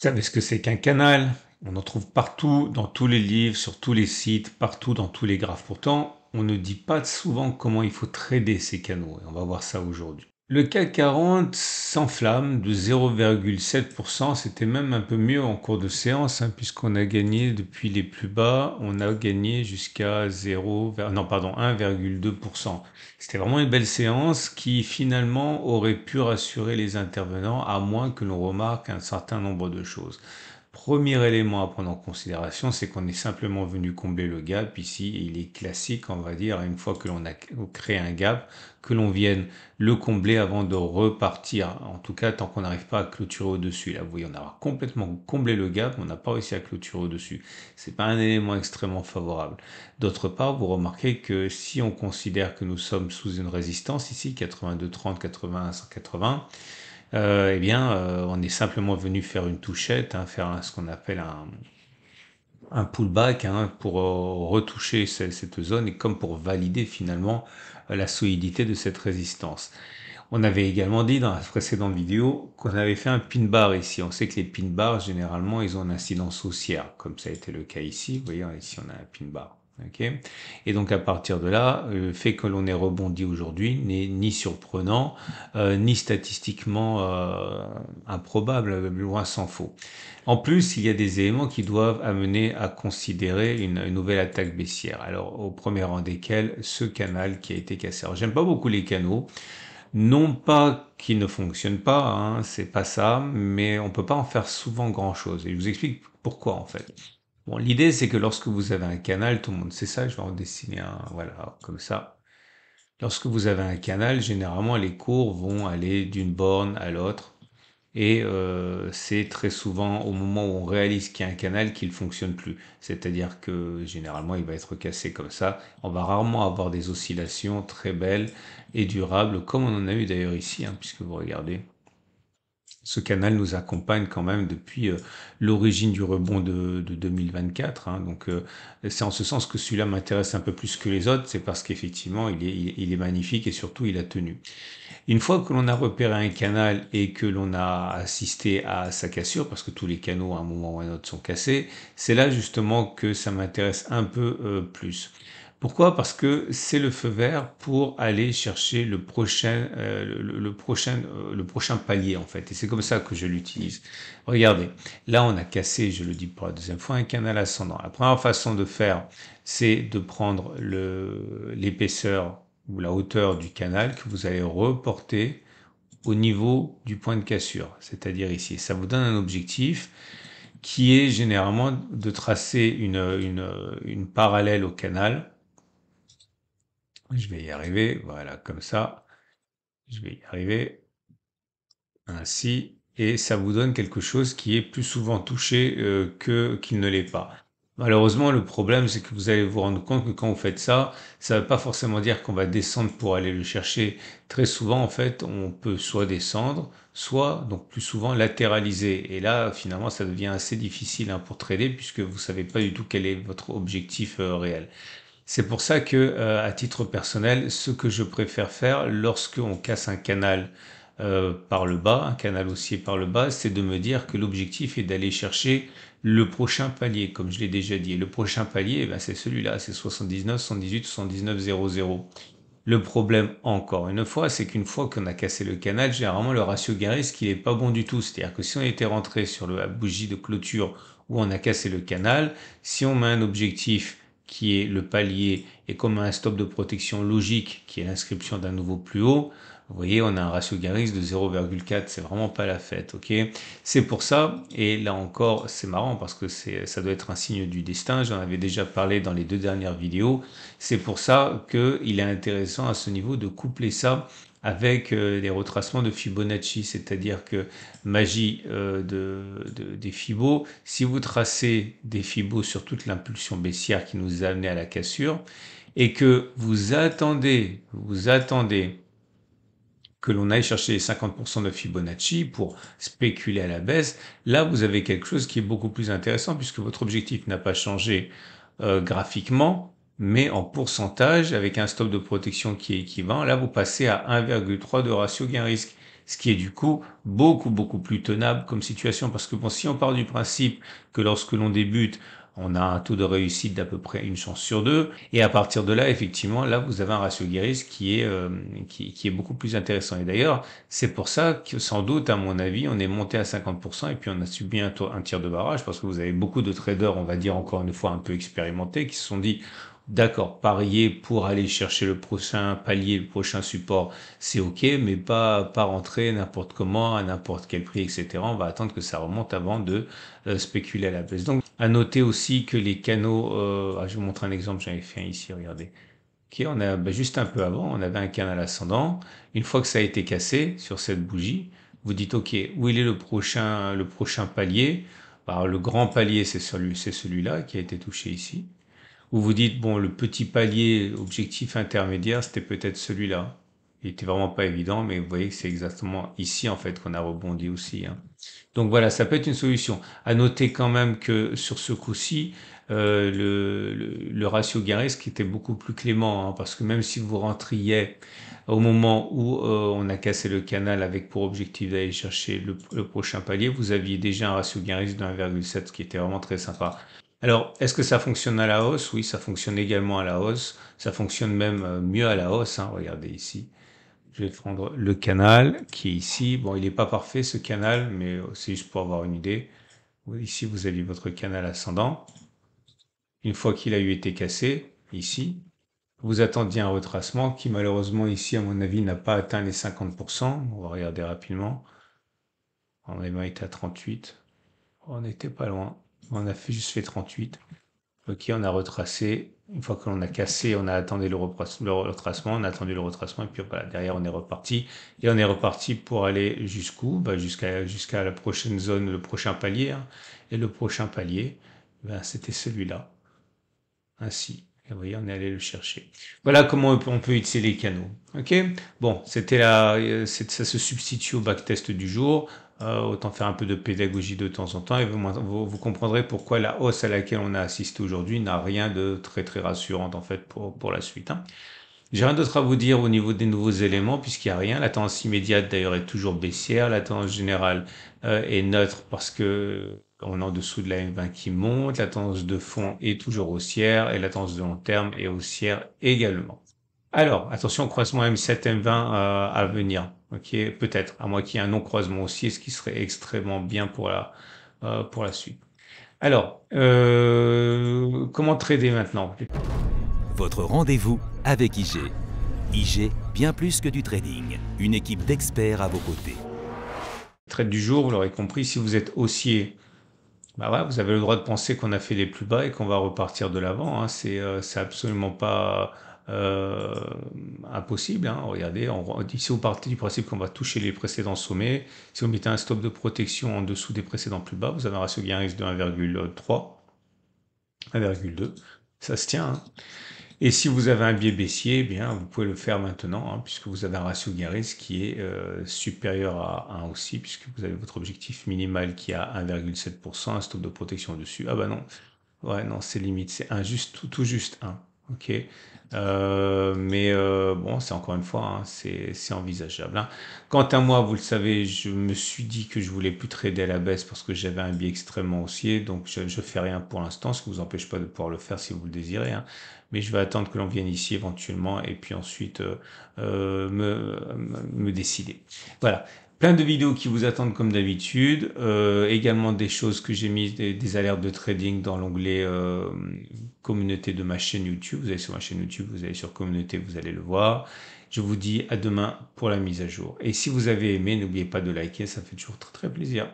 Vous savez ce que c'est qu'un canal On en trouve partout, dans tous les livres, sur tous les sites, partout dans tous les graphes. Pourtant, on ne dit pas souvent comment il faut trader ces canaux et on va voir ça aujourd'hui. Le CAC 40 s'enflamme de 0,7%, c'était même un peu mieux en cours de séance, hein, puisqu'on a gagné depuis les plus bas, on a gagné jusqu'à 0, non pardon, 1,2%. C'était vraiment une belle séance qui finalement aurait pu rassurer les intervenants, à moins que l'on remarque un certain nombre de choses. Premier élément à prendre en considération, c'est qu'on est simplement venu combler le gap ici. Et il est classique, on va dire, une fois que l'on a créé un gap, que l'on vienne le combler avant de repartir. En tout cas, tant qu'on n'arrive pas à clôturer au-dessus. Là, vous voyez, on a complètement comblé le gap, on n'a pas réussi à clôturer au-dessus. C'est pas un élément extrêmement favorable. D'autre part, vous remarquez que si on considère que nous sommes sous une résistance ici, 82, 30, 80, 180, euh, eh bien, euh, on est simplement venu faire une touchette, hein, faire ce qu'on appelle un, un pullback hein, pour euh, retoucher cette, zone et comme pour valider finalement euh, la solidité de cette résistance. On avait également dit dans la précédente vidéo qu'on avait fait un pin bar ici. On sait que les pin bars, généralement, ils ont une incidence haussière, comme ça a été le cas ici. Vous voyez, ici, on a un pin bar et donc à partir de là, euh, le fait que l'on ait rebondi aujourd'hui n'est ni surprenant, euh, ni statistiquement euh, improbable, loin s'en faut. En plus, il y a des éléments qui doivent amener à considérer une, nouvelle attaque baissière. Alors au premier rang desquels, ce canal qui a été cassé. Alors j'aime pas beaucoup les canaux non pas qu'ils ne fonctionnent pas, hein, c'est pas ça, mais on peut pas en faire souvent grand chose. Et je vous explique pourquoi en fait l'idée, c'est que lorsque vous avez un canal, tout le monde sait ça, je vais en dessiner un, voilà, comme ça. Lorsque vous avez un canal, généralement, les cours vont aller d'une borne à l'autre. Et euh, c'est très souvent au moment où on réalise qu'il y a un canal qu'il ne fonctionne plus. C'est-à-dire que généralement, il va être cassé comme ça. On va rarement avoir des oscillations très belles et durables, comme on en a eu d'ailleurs ici, hein, puisque vous regardez ce canal nous accompagne quand même depuis euh, l'origine du rebond de, 2024. Hein. Donc euh, c'est en ce sens que celui-là m'intéresse un peu plus que les autres, c'est parce qu'effectivement il est, magnifique et surtout il a tenu. Une fois que l'on a repéré un canal et que l'on a assisté à sa cassure, parce que tous les canaux à un moment ou à un autre sont cassés, c'est là justement que ça m'intéresse un peu euh, plus. Pourquoi Parce que c'est le feu vert pour aller chercher le prochain, le, prochain, le prochain palier en fait. Et c'est ça que je l'utilise. Regardez, là on a cassé, je le dis pour la deuxième fois, un canal ascendant. La première façon de faire, c'est de prendre l'épaisseur ou la hauteur du canal que vous allez reporter au niveau du point de cassure, c'est-à-dire ici. Ça vous donne un objectif qui est généralement de tracer une, une parallèle au canal. Je vais y arriver, voilà, comme ça. Je vais y arriver ainsi et ça vous donne quelque chose qui est plus souvent touché euh, que qu'il ne l'est pas. Malheureusement, le problème, c'est que vous allez vous rendre compte que quand vous faites ça, ça ne veut pas forcément dire qu'on va descendre pour aller le chercher. Très souvent, en fait, on peut soit descendre, soit, donc plus souvent, latéraliser. Et là, finalement, ça devient assez difficile hein, pour trader puisque vous ne savez pas du tout quel est votre objectif euh, réel. C'est pour ça que, euh, à titre personnel, ce que je préfère faire lorsque on casse un canal euh, par le bas, un canal haussier par le bas, c'est de me dire que l'objectif est d'aller chercher le prochain palier, comme je l'ai déjà dit. Le prochain palier, eh ben, c'est celui-là, c'est 79, 118, 79, 00. Le problème, encore une fois, c'est qu'une fois qu'on a cassé le canal, généralement le ratio gariste qui n'est pas bon du tout. C'est-à-dire que si on était rentré sur la bougie de clôture où on a cassé le canal, si on met un objectif qui est le palier et comme un stop de protection logique qui est l'inscription d'un nouveau plus haut, vous voyez, on a un ratio Garris de 0,4, c'est vraiment pas la fête, ok C'est pour ça, et là encore, c'est marrant parce que ça doit être un signe du destin, j'en avais déjà parlé dans les deux dernières vidéos, c'est pour ça qu'il est intéressant à ce niveau de coupler ça avec des euh, retracements de Fibonacci, c'est-à-dire que magie euh, de, des fibos, si vous tracez des fibos sur toute l'impulsion baissière qui nous a amené à la cassure, et que vous attendez, vous attendez que l'on aille chercher les 50% de Fibonacci pour spéculer à la baisse, là vous avez quelque chose qui est beaucoup plus intéressant puisque votre objectif n'a pas changé euh, graphiquement, mais en pourcentage, avec un stop de protection qui est équivalent, là vous passez à 1,3 de ratio gain-risque, ce qui est du coup beaucoup beaucoup plus tenable comme situation, parce que bon, si on part du principe que lorsque l'on débute, on a un taux de réussite d'à peu près une chance sur deux. Et à partir de là, effectivement, là, vous avez un ratio guérisse qui est, euh, qui, est beaucoup plus intéressant. Et d'ailleurs, c'est pour ça que, sans doute, à mon avis, on est monté à 50% et puis on a subi un, un tir de barrage parce que vous avez beaucoup de traders, on va dire encore une fois, un peu expérimentés qui se sont dit, D'accord, parier pour aller chercher le prochain palier, le prochain support, c'est ok, mais pas, pas rentrer n'importe comment, à n'importe quel prix, etc. On va attendre que ça remonte avant de euh, spéculer à la baisse. Donc, à noter aussi que les canaux, euh, ah, je vous montre un exemple, j'en ai fait un ici, regardez. ok, on a bah, juste un peu avant, on avait un canal ascendant. Une fois que ça a été cassé sur cette bougie, vous dites ok, où est le prochain, le prochain palier bah, Le grand palier, c'est celui-là celui qui a été touché ici vous dites, bon, le petit palier objectif intermédiaire, c'était peut-être celui-là. Il n'était vraiment pas évident, mais vous voyez que c'est exactement ici, en fait, qu'on a rebondi aussi. Hein. Donc voilà, ça peut être une solution. À noter quand même que sur ce coup-ci, euh, le, le, ratio gain risque était beaucoup plus clément, hein, parce que même si vous rentriez au moment où euh, on a cassé le canal avec pour objectif d'aller chercher le, prochain palier, vous aviez déjà un ratio gain de 1,7, ce qui était vraiment très sympa. Alors, est-ce que ça fonctionne à la hausse Oui, ça fonctionne également à la hausse. Ça fonctionne même euh, mieux à la hausse. Hein. Regardez ici. Je vais prendre le canal qui est ici. Bon, il n'est pas parfait ce canal, mais euh, c'est juste pour avoir une idée. Ici, vous avez votre canal ascendant. Une fois qu'il a eu été cassé, ici, vous attendiez un retracement qui malheureusement ici, à mon avis, n'a pas atteint les 50%. On va regarder rapidement. On est à 38. On n'était pas loin. On a fait, juste fait 38. Ok, on a retracé. Une fois que l'on a cassé, on a attendu le, retracement, on a attendu le retracement, et puis voilà, derrière, on est reparti. Et on est reparti pour aller jusqu'où bah, Jusqu'à la prochaine zone, le prochain palier. Hein. Et le prochain palier, bah, c'était celui-là. Ainsi. Et voyez, on est allé le chercher. Voilà comment on peut, utiliser les canaux. Ok Bon, c'était la, euh, ça se substitue au backtest du jour. Euh, autant faire un peu de pédagogie de temps en temps et vous, comprendrez pourquoi la hausse à laquelle on a assisté aujourd'hui n'a rien de très très rassurant en fait pour, pour la suite. Hein. J'ai rien d'autre à vous dire au niveau des nouveaux éléments puisqu'il n'y a rien. La tendance immédiate d'ailleurs est toujours baissière, la tendance générale euh, est neutre parce que on est en dessous de la M20 qui monte, la tendance de fond est toujours haussière et la tendance de long terme est haussière également. Alors, attention, croisement M7, M20 euh, à venir. Ok, peut-être, à moins qu'il y ait un non-croisement aussi, ce qui serait extrêmement bien pour la, euh, pour la suite. Alors, euh, comment trader maintenant Votre rendez-vous avec IG. IG, bien plus que du trading. Une équipe d'experts à vos côtés. Trade du jour, vous l'aurez compris, si vous êtes haussier, bah vous avez le droit de penser qu'on a fait les plus bas et qu'on va repartir de l'avant. Hein. C'est absolument pas euh, impossible. Hein. Regardez, on, si vous partez du principe qu'on va toucher les précédents sommets, si vous mettez un stop de protection en dessous des précédents plus bas, vous avez un ratio gain-risque de 1,3, 1,2. Ça se tient. Hein. Et si vous avez un biais baissier, eh bien, vous pouvez le faire maintenant, hein, puisque vous avez un ratio gain-risque qui est euh, supérieur à 1 aussi, puisque vous avez votre objectif minimal qui a à 1,7%, un stop de protection dessus. Ah bah non, ouais, non, c'est limite, c'est injuste, tout, tout juste 1. OK. Euh, mais euh, bon, c'est encore une fois, hein, c'est c'est envisageable, hein. Quant à moi, vous le savez, je me suis dit que je voulais plus trader à la baisse parce que j'avais un biais extrêmement haussier, donc je je fais rien pour l'instant, ce qui ne vous empêche pas de pouvoir le faire si vous le désirez, hein. Mais je vais attendre que l'on vienne ici éventuellement et puis ensuite, euh, me me décider. Voilà. Plein de vidéos qui vous attendent comme d'habitude. Euh, également des choses que j'ai mises, des, alertes de trading dans l'onglet euh, communauté de ma chaîne YouTube. Vous allez sur ma chaîne YouTube, vous allez sur communauté, vous allez le voir. Je vous dis à demain pour la mise à jour. Et si vous avez aimé, n'oubliez pas de liker, ça fait toujours très très plaisir.